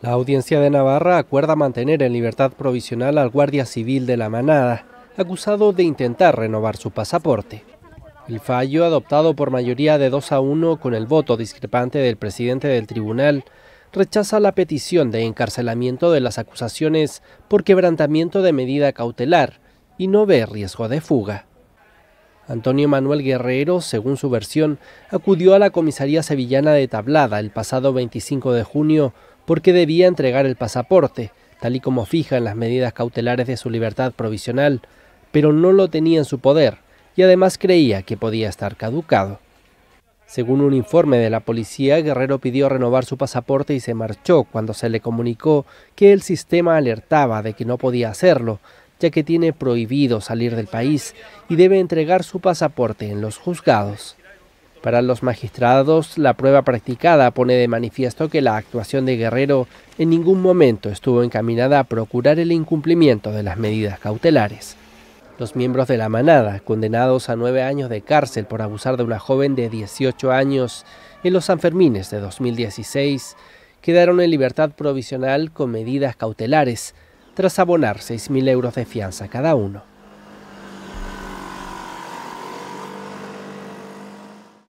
La audiencia de Navarra acuerda mantener en libertad provisional al guardia civil de la manada, acusado de intentar renovar su pasaporte. El fallo, adoptado por mayoría de 2 a 1 con el voto discrepante del presidente del tribunal, rechaza la petición de encarcelamiento de las acusaciones por quebrantamiento de medida cautelar y no ve riesgo de fuga. Antonio Manuel Guerrero, según su versión, acudió a la comisaría sevillana de Tablada el pasado 25 de junio porque debía entregar el pasaporte, tal y como fijan las medidas cautelares de su libertad provisional, pero no lo tenía en su poder y además creía que podía estar caducado. Según un informe de la policía, Guerrero pidió renovar su pasaporte y se marchó cuando se le comunicó que el sistema alertaba de que no podía hacerlo, ya que tiene prohibido salir del país y debe entregar su pasaporte en los juzgados. Para los magistrados, la prueba practicada pone de manifiesto que la actuación de Guerrero en ningún momento estuvo encaminada a procurar el incumplimiento de las medidas cautelares. Los miembros de la manada, condenados a nueve años de cárcel por abusar de una joven de 18 años en los Sanfermines de 2016, quedaron en libertad provisional con medidas cautelares, tras abonar 6.000 euros de fianza cada uno.